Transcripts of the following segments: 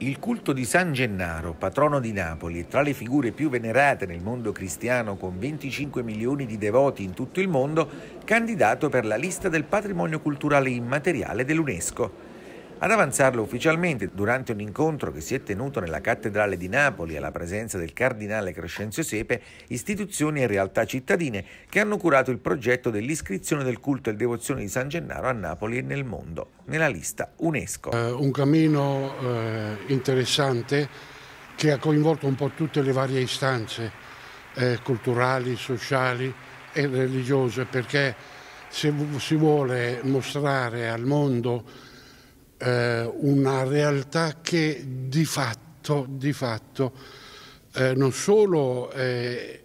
Il culto di San Gennaro, patrono di Napoli, e tra le figure più venerate nel mondo cristiano con 25 milioni di devoti in tutto il mondo, candidato per la lista del patrimonio culturale immateriale dell'UNESCO ad avanzarlo ufficialmente durante un incontro che si è tenuto nella cattedrale di Napoli alla presenza del cardinale Crescenzio Sepe, istituzioni e realtà cittadine che hanno curato il progetto dell'iscrizione del culto e devozione di San Gennaro a Napoli e nel mondo, nella lista UNESCO. Uh, un cammino uh, interessante che ha coinvolto un po' tutte le varie istanze uh, culturali, sociali e religiose perché se si vuole mostrare al mondo eh, una realtà che di fatto, di fatto eh, non solo eh,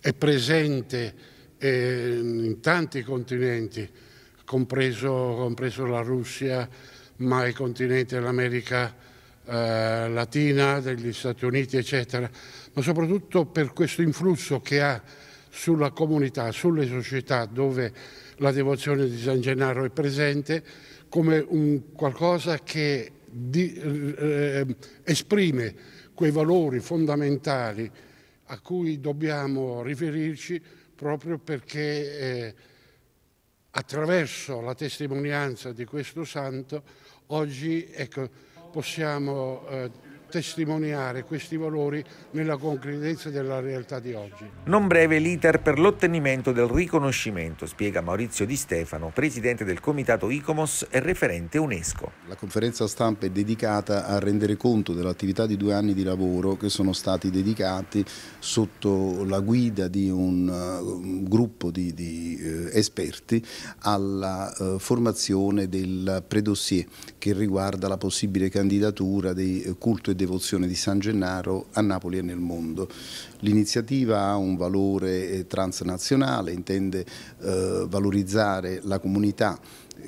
è presente eh, in tanti continenti, compreso, compreso, la Russia, ma i continenti dell'America eh, Latina, degli Stati Uniti, eccetera, ma soprattutto per questo influsso che ha sulla comunità, sulle società dove la devozione di San Gennaro è presente come un qualcosa che di, eh, esprime quei valori fondamentali a cui dobbiamo riferirci proprio perché eh, attraverso la testimonianza di questo santo oggi ecco, possiamo eh, testimoniare questi valori nella concretezza della realtà di oggi. Non breve l'iter per l'ottenimento del riconoscimento, spiega Maurizio Di Stefano, presidente del comitato ICOMOS e referente UNESCO. La conferenza stampa è dedicata a rendere conto dell'attività di due anni di lavoro che sono stati dedicati sotto la guida di un eh, gruppo di, di eh, esperti alla eh, formazione del predossier che riguarda la possibile candidatura dei culto e dei devozione di San Gennaro a Napoli e nel mondo. L'iniziativa ha un valore eh, transnazionale, intende eh, valorizzare la comunità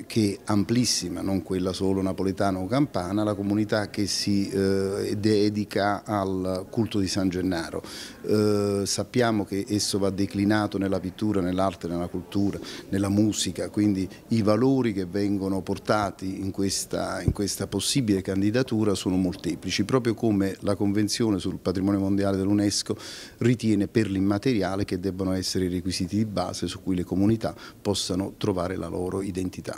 che amplissima, non quella solo napoletana o campana, la comunità che si eh, dedica al culto di San Gennaro. Eh, sappiamo che esso va declinato nella pittura, nell'arte, nella cultura, nella musica, quindi i valori che vengono portati in questa, in questa possibile candidatura sono molteplici, proprio come la Convenzione sul patrimonio mondiale dell'UNESCO ritiene per l'immateriale che debbano essere i requisiti di base su cui le comunità possano trovare la loro identità.